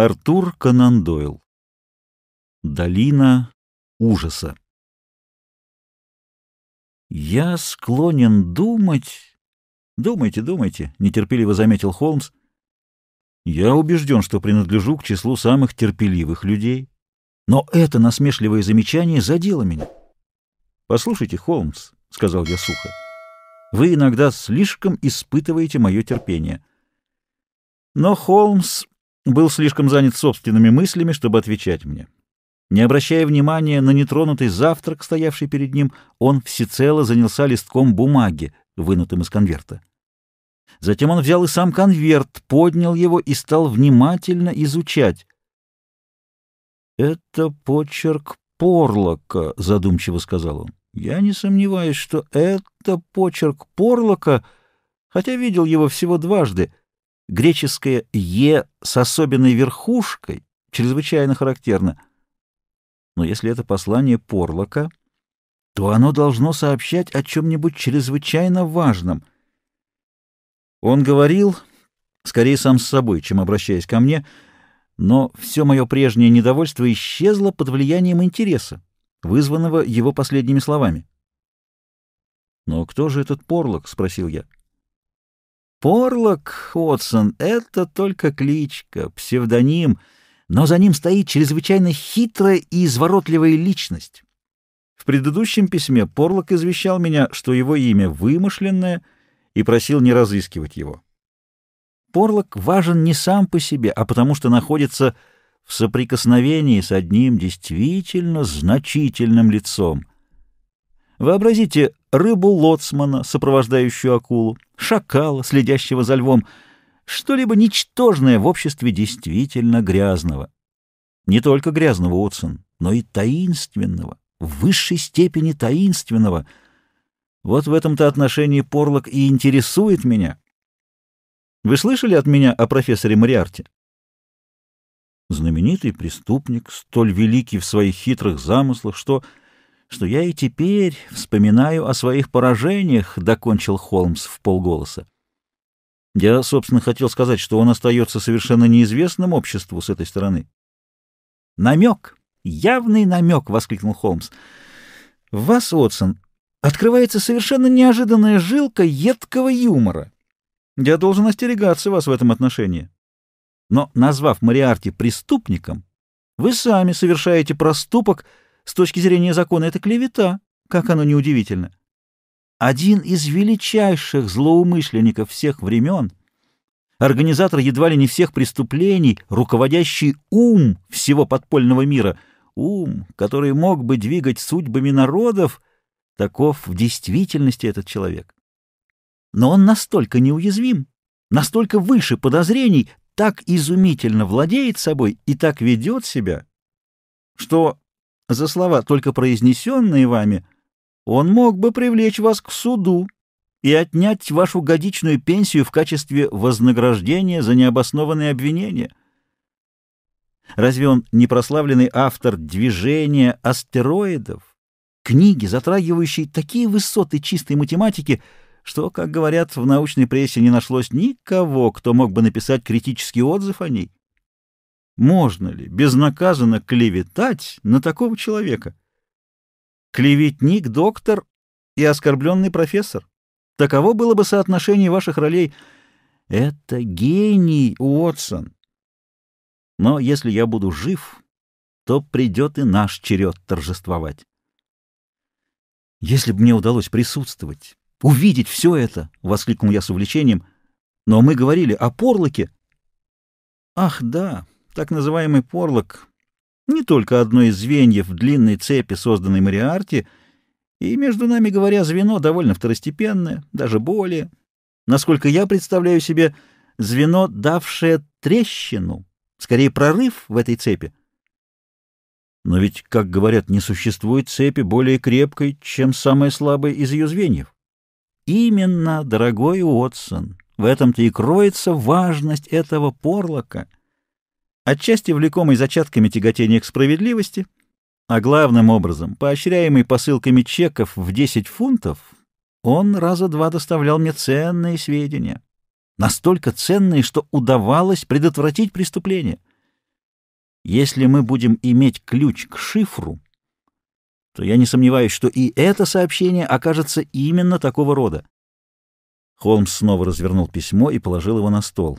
Артур Конан Дойл. Долина ужаса. «Я склонен думать...» «Думайте, думайте», — нетерпеливо заметил Холмс. «Я убежден, что принадлежу к числу самых терпеливых людей. Но это насмешливое замечание задело меня». «Послушайте, Холмс», — сказал я сухо, — «вы иногда слишком испытываете мое терпение». Но Холмс был слишком занят собственными мыслями, чтобы отвечать мне. Не обращая внимания на нетронутый завтрак, стоявший перед ним, он всецело занялся листком бумаги, вынутым из конверта. Затем он взял и сам конверт, поднял его и стал внимательно изучать. «Это почерк Порлока», — задумчиво сказал он. «Я не сомневаюсь, что это почерк Порлока, хотя видел его всего дважды. Греческое «е» с особенной верхушкой чрезвычайно характерно. Но если это послание Порлока, то оно должно сообщать о чем-нибудь чрезвычайно важном. Он говорил, скорее сам с собой, чем обращаясь ко мне, но все мое прежнее недовольство исчезло под влиянием интереса, вызванного его последними словами. «Но кто же этот Порлок?» — спросил я. Порлок Уотсон — это только кличка, псевдоним, но за ним стоит чрезвычайно хитрая и изворотливая личность. В предыдущем письме Порлок извещал меня, что его имя вымышленное, и просил не разыскивать его. Порлок важен не сам по себе, а потому что находится в соприкосновении с одним действительно значительным лицом. Вообразите рыбу-лоцмана, сопровождающую акулу, шакала, следящего за львом, что-либо ничтожное в обществе действительно грязного. Не только грязного, Уотсон, но и таинственного, в высшей степени таинственного. Вот в этом-то отношении Порлок и интересует меня. Вы слышали от меня о профессоре Мариарте? Знаменитый преступник, столь великий в своих хитрых замыслах, что что я и теперь вспоминаю о своих поражениях, — докончил Холмс в полголоса. Я, собственно, хотел сказать, что он остается совершенно неизвестным обществу с этой стороны. «Намек! Явный намек!» — воскликнул Холмс. «В вас, Отсон, открывается совершенно неожиданная жилка едкого юмора. Я должен остерегаться вас в этом отношении. Но, назвав Мариарти преступником, вы сами совершаете проступок — с точки зрения закона это клевета, как оно неудивительно. Один из величайших злоумышленников всех времен, организатор едва ли не всех преступлений, руководящий ум всего подпольного мира, ум, который мог бы двигать судьбами народов, таков в действительности этот человек. Но он настолько неуязвим, настолько выше подозрений, так изумительно владеет собой и так ведет себя, что за слова, только произнесенные вами, он мог бы привлечь вас к суду и отнять вашу годичную пенсию в качестве вознаграждения за необоснованные обвинения. Разве он не прославленный автор движения астероидов, книги, затрагивающей такие высоты чистой математики, что, как говорят, в научной прессе не нашлось никого, кто мог бы написать критический отзыв о ней? Можно ли безнаказанно клеветать на такого человека? Клеветник, доктор и оскорбленный профессор. Таково было бы соотношение ваших ролей. Это гений, Уотсон. Но если я буду жив, то придет и наш черед торжествовать. Если бы мне удалось присутствовать, увидеть все это, — воскликнул я с увлечением, — но мы говорили о Порлоке. Ах, да, так называемый порлок — не только одно из звеньев длинной цепи, созданной Мариарти, и, между нами говоря, звено довольно второстепенное, даже более. Насколько я представляю себе, звено, давшее трещину, скорее прорыв в этой цепи. Но ведь, как говорят, не существует цепи более крепкой, чем самая слабая из ее звеньев. Именно, дорогой Уотсон, в этом-то и кроется важность этого порлока — отчасти влекомый зачатками тяготения к справедливости, а главным образом, поощряемый посылками чеков в 10 фунтов, он раза два доставлял мне ценные сведения. Настолько ценные, что удавалось предотвратить преступление. Если мы будем иметь ключ к шифру, то я не сомневаюсь, что и это сообщение окажется именно такого рода. Холмс снова развернул письмо и положил его на стол.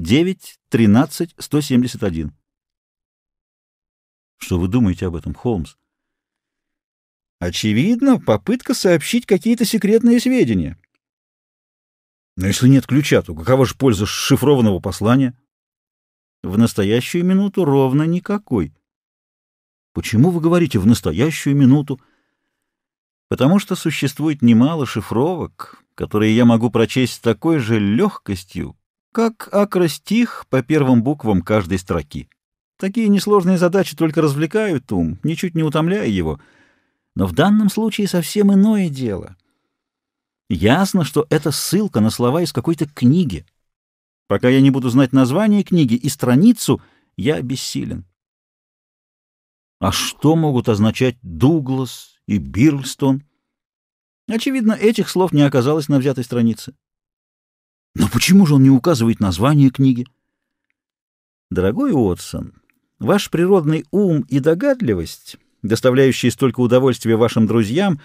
9-13-171. Что вы думаете об этом, Холмс? Очевидно, попытка сообщить какие-то секретные сведения. Но если нет ключа, то какова же польза шифрованного послания? В настоящую минуту ровно никакой. Почему вы говорите «в настоящую минуту»? Потому что существует немало шифровок, которые я могу прочесть с такой же легкостью, как акростих по первым буквам каждой строки. Такие несложные задачи только развлекают ум, ничуть не утомляя его. Но в данном случае совсем иное дело. Ясно, что это ссылка на слова из какой-то книги. Пока я не буду знать название книги и страницу, я бессилен. А что могут означать Дуглас и Бирлстон? Очевидно, этих слов не оказалось на взятой странице. Но почему же он не указывает название книги? Дорогой Уотсон, ваш природный ум и догадливость, доставляющие столько удовольствия вашим друзьям,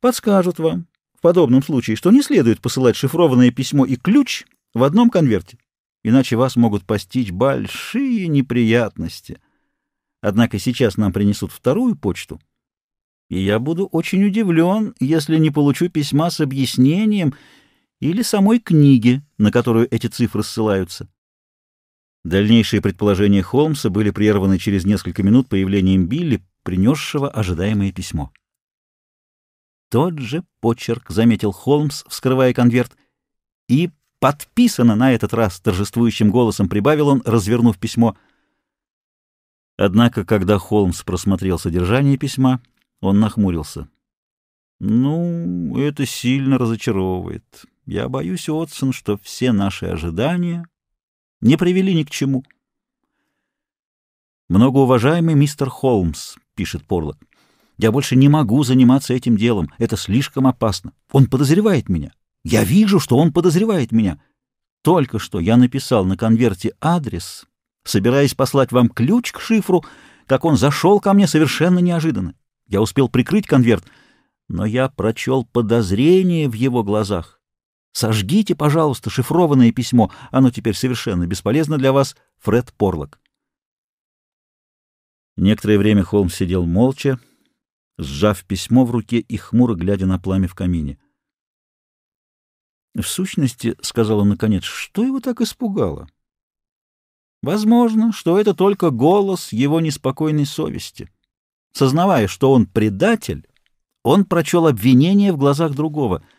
подскажут вам в подобном случае, что не следует посылать шифрованное письмо и ключ в одном конверте, иначе вас могут постичь большие неприятности. Однако сейчас нам принесут вторую почту, и я буду очень удивлен, если не получу письма с объяснением, или самой книге, на которую эти цифры ссылаются. Дальнейшие предположения Холмса были прерваны через несколько минут появлением Билли, принесшего ожидаемое письмо. Тот же почерк заметил Холмс, вскрывая конверт, и подписано на этот раз торжествующим голосом прибавил он, развернув письмо. Однако, когда Холмс просмотрел содержание письма, он нахмурился. «Ну, это сильно разочаровывает», я боюсь, Отсон, что все наши ожидания не привели ни к чему. Многоуважаемый мистер Холмс, пишет Порлок, я больше не могу заниматься этим делом. Это слишком опасно. Он подозревает меня. Я вижу, что он подозревает меня. Только что я написал на конверте адрес, собираясь послать вам ключ к шифру, как он зашел ко мне совершенно неожиданно. Я успел прикрыть конверт, но я прочел подозрение в его глазах Сожгите, пожалуйста, шифрованное письмо. Оно теперь совершенно бесполезно для вас. Фред Порлок. Некоторое время Холмс сидел молча, сжав письмо в руке и хмуро глядя на пламя в камине. «В сущности, — сказал он наконец, — что его так испугало? Возможно, что это только голос его неспокойной совести. Сознавая, что он предатель, он прочел обвинение в глазах другого —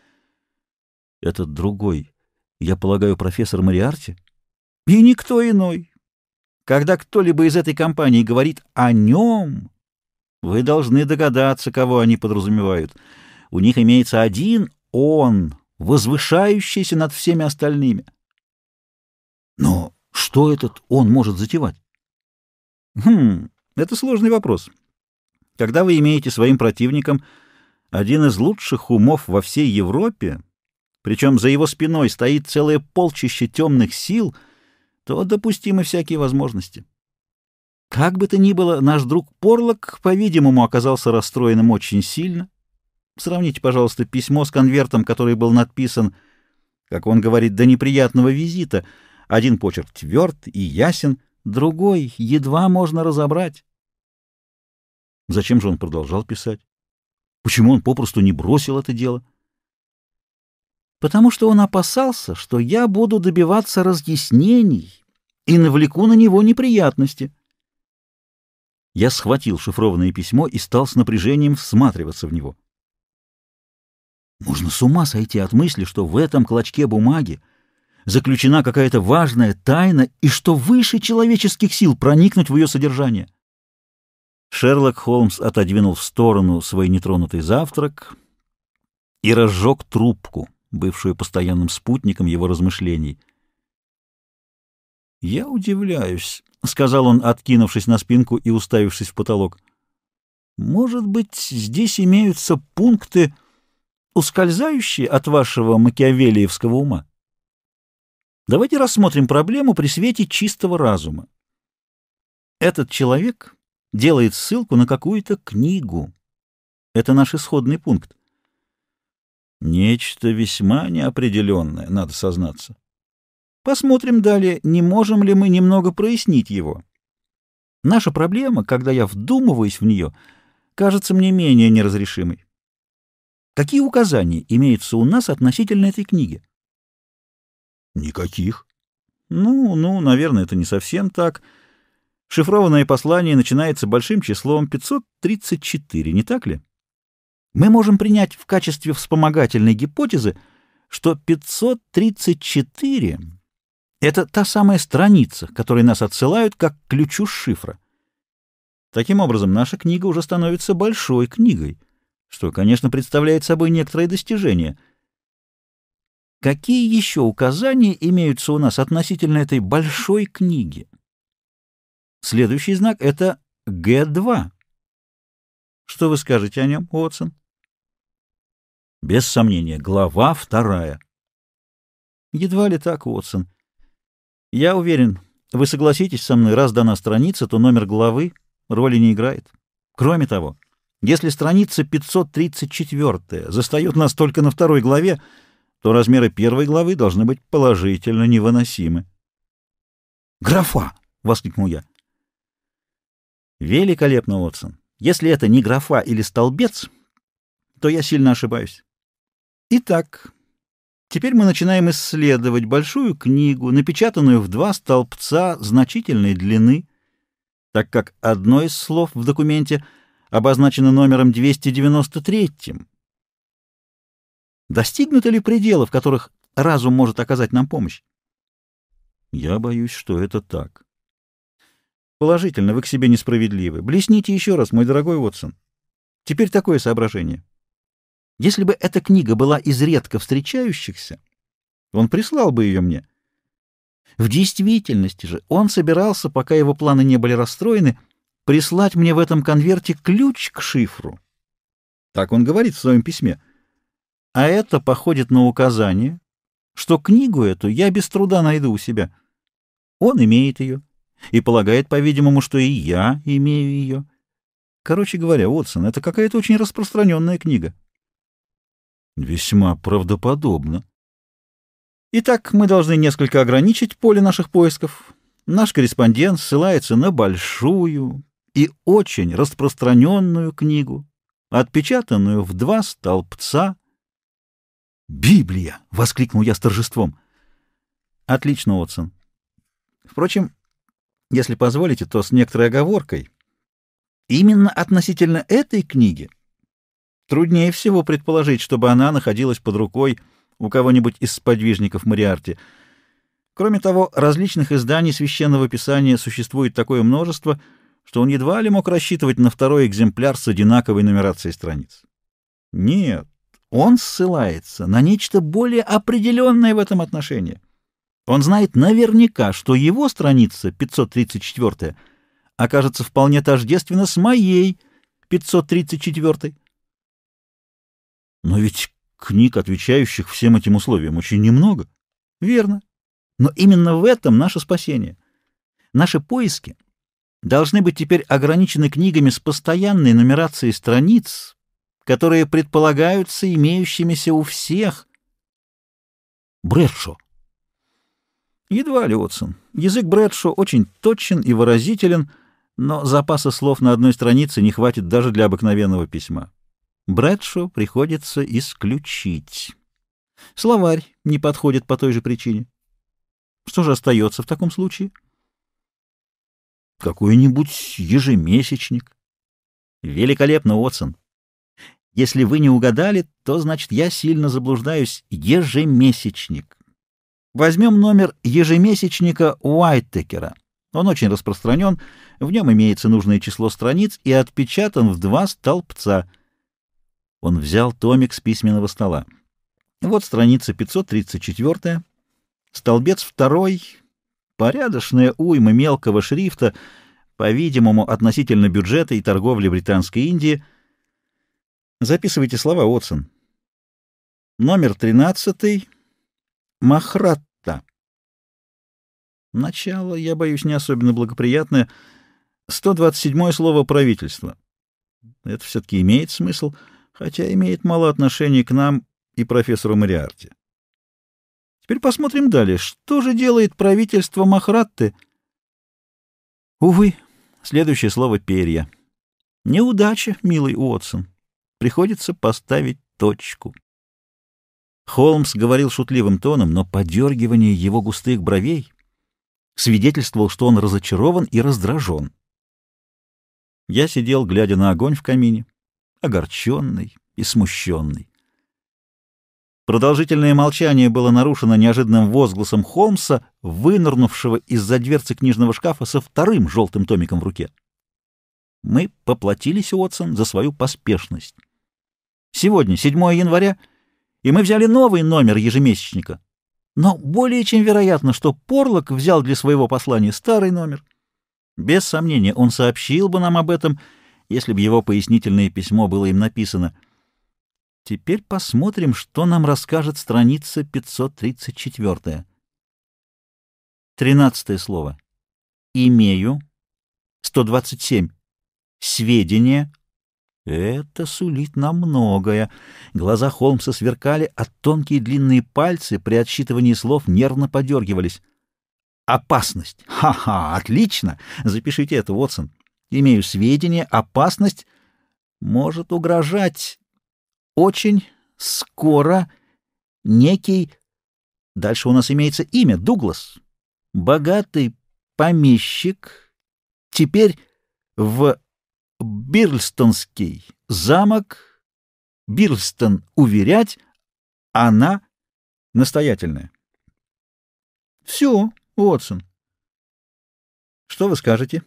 этот другой, я полагаю, профессор Мариарти? И никто иной. Когда кто-либо из этой компании говорит о нем, вы должны догадаться, кого они подразумевают. У них имеется один он, возвышающийся над всеми остальными. Но что этот он может затевать? Хм, это сложный вопрос. Когда вы имеете своим противником один из лучших умов во всей Европе, причем за его спиной стоит целое полчище темных сил, то допустимы всякие возможности. Как бы то ни было, наш друг Порлок, по-видимому, оказался расстроенным очень сильно. Сравните, пожалуйста, письмо с конвертом, который был надписан, как он говорит, до неприятного визита. Один почерк тверд и ясен, другой едва можно разобрать. Зачем же он продолжал писать? Почему он попросту не бросил это дело? потому что он опасался, что я буду добиваться разъяснений и навлеку на него неприятности. Я схватил шифрованное письмо и стал с напряжением всматриваться в него. Можно с ума сойти от мысли, что в этом клочке бумаги заключена какая-то важная тайна и что выше человеческих сил проникнуть в ее содержание. Шерлок Холмс отодвинул в сторону свой нетронутый завтрак и разжег трубку бывшую постоянным спутником его размышлений. «Я удивляюсь», — сказал он, откинувшись на спинку и уставившись в потолок. «Может быть, здесь имеются пункты, ускользающие от вашего макиавелиевского ума? Давайте рассмотрим проблему при свете чистого разума. Этот человек делает ссылку на какую-то книгу. Это наш исходный пункт. Нечто весьма неопределенное, надо сознаться. Посмотрим далее, не можем ли мы немного прояснить его. Наша проблема, когда я вдумываюсь в нее, кажется мне менее неразрешимой. Какие указания имеются у нас относительно этой книги? Никаких. Ну, ну, наверное, это не совсем так. Шифрованное послание начинается большим числом 534, не так ли? мы можем принять в качестве вспомогательной гипотезы, что 534 — это та самая страница, которой нас отсылают как ключу шифра. Таким образом, наша книга уже становится большой книгой, что, конечно, представляет собой некоторое достижение. Какие еще указания имеются у нас относительно этой большой книги? Следующий знак — это Г2. Что вы скажете о нем, Уотсон? Без сомнения, глава вторая. Едва ли так, Уотсон. Я уверен, вы согласитесь со мной, раз дана страница, то номер главы роли не играет. Кроме того, если страница 534 застает нас только на второй главе, то размеры первой главы должны быть положительно невыносимы. «Графа!» — воскликнул я. «Великолепно, Уотсон. Если это не графа или столбец, то я сильно ошибаюсь. Итак, теперь мы начинаем исследовать большую книгу, напечатанную в два столбца значительной длины, так как одно из слов в документе обозначено номером 293. Достигнуты ли пределы, в которых разум может оказать нам помощь? Я боюсь, что это так. Положительно, вы к себе несправедливы. Блесните еще раз, мой дорогой Уотсон. Теперь такое соображение. Если бы эта книга была из редко встречающихся, он прислал бы ее мне. В действительности же он собирался, пока его планы не были расстроены, прислать мне в этом конверте ключ к шифру. Так он говорит в своем письме. А это походит на указание, что книгу эту я без труда найду у себя. Он имеет ее и полагает, по-видимому, что и я имею ее. Короче говоря, Уотсон, это какая-то очень распространенная книга. Весьма правдоподобно. Итак, мы должны несколько ограничить поле наших поисков. Наш корреспондент ссылается на большую и очень распространенную книгу, отпечатанную в два столбца. «Библия!» — воскликнул я с торжеством. «Отлично, Отсон. Впрочем, если позволите, то с некоторой оговоркой. Именно относительно этой книги — Труднее всего предположить, чтобы она находилась под рукой у кого-нибудь из сподвижников Мариарти. Кроме того, различных изданий священного писания существует такое множество, что он едва ли мог рассчитывать на второй экземпляр с одинаковой нумерацией страниц. Нет, он ссылается на нечто более определенное в этом отношении. Он знает наверняка, что его страница 534 окажется вполне тождественна с моей 534. Но ведь книг, отвечающих всем этим условиям, очень немного. Верно. Но именно в этом наше спасение. Наши поиски должны быть теперь ограничены книгами с постоянной нумерацией страниц, которые предполагаются имеющимися у всех. Брэдшо. Едва ли, Отсон. Язык Брэдшо очень точен и выразителен, но запаса слов на одной странице не хватит даже для обыкновенного письма. Брэдшу приходится исключить. Словарь не подходит по той же причине. Что же остается в таком случае? Какой-нибудь ежемесячник. Великолепно, Уотсон. Если вы не угадали, то, значит, я сильно заблуждаюсь. Ежемесячник. Возьмем номер ежемесячника Уайттекера. Он очень распространен, в нем имеется нужное число страниц и отпечатан в два столбца — он взял томик с письменного стола. Вот страница 534, столбец второй, порядочная уйма мелкого шрифта, по-видимому, относительно бюджета и торговли Британской Индии. Записывайте слова, Уотсон. Номер 13. Махратта. Начало, я боюсь, не особенно благоприятное. 127 слово правительства. Это все-таки имеет смысл хотя имеет мало отношения к нам и профессору Мариарте. Теперь посмотрим далее. Что же делает правительство Махратты? Увы, следующее слово «перья». Неудача, милый Уотсон. Приходится поставить точку. Холмс говорил шутливым тоном, но подергивание его густых бровей свидетельствовал, что он разочарован и раздражен. Я сидел, глядя на огонь в камине, огорченный и смущенный. Продолжительное молчание было нарушено неожиданным возгласом Холмса, вынырнувшего из-за дверцы книжного шкафа со вторым желтым томиком в руке. Мы поплатились, Уотсон, за свою поспешность. Сегодня, 7 января, и мы взяли новый номер ежемесячника. Но более чем вероятно, что Порлок взял для своего послания старый номер. Без сомнения, он сообщил бы нам об этом — если бы его пояснительное письмо было им написано. Теперь посмотрим, что нам расскажет страница 534. Тринадцатое слово. Имею. 127. Сведения. Это сулит нам многое. Глаза Холмса сверкали, а тонкие длинные пальцы при отсчитывании слов нервно подергивались. Опасность. Ха-ха, отлично. Запишите это, Уотсон. Имею сведения, опасность может угрожать очень скоро некий... Дальше у нас имеется имя — Дуглас. Богатый помещик. Теперь в Бирлстонский замок. Бирлстон уверять, она настоятельная. Все, Уотсон. Что вы скажете?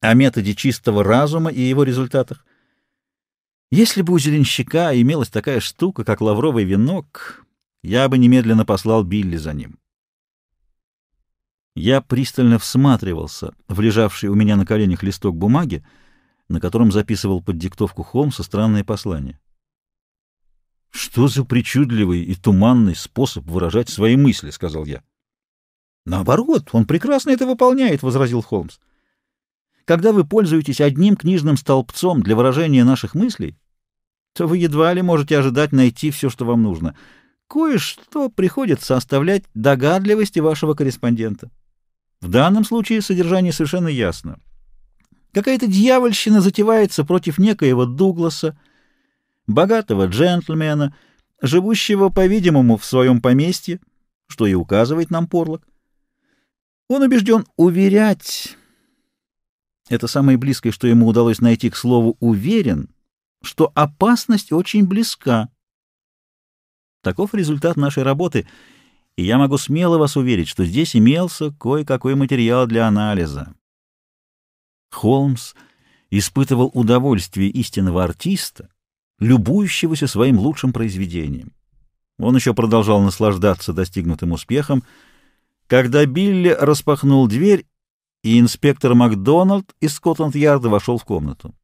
о методе чистого разума и его результатах. Если бы у зеленщика имелась такая штука, как лавровый венок, я бы немедленно послал Билли за ним. Я пристально всматривался в лежавший у меня на коленях листок бумаги, на котором записывал под диктовку Холмса странное послание. «Что за причудливый и туманный способ выражать свои мысли?» — сказал я. «Наоборот, он прекрасно это выполняет», — возразил Холмс. Когда вы пользуетесь одним книжным столбцом для выражения наших мыслей, то вы едва ли можете ожидать найти все, что вам нужно. Кое-что приходится оставлять догадливости вашего корреспондента. В данном случае содержание совершенно ясно. Какая-то дьявольщина затевается против некоего Дугласа, богатого джентльмена, живущего, по-видимому, в своем поместье, что и указывает нам Порлок. Он убежден уверять это самое близкое, что ему удалось найти к слову «уверен», что опасность очень близка. Таков результат нашей работы, и я могу смело вас уверить, что здесь имелся кое-какой материал для анализа. Холмс испытывал удовольствие истинного артиста, любующегося своим лучшим произведением. Он еще продолжал наслаждаться достигнутым успехом, когда Билли распахнул дверь и инспектор Макдональд из Скотланд-Ярда вошел в комнату.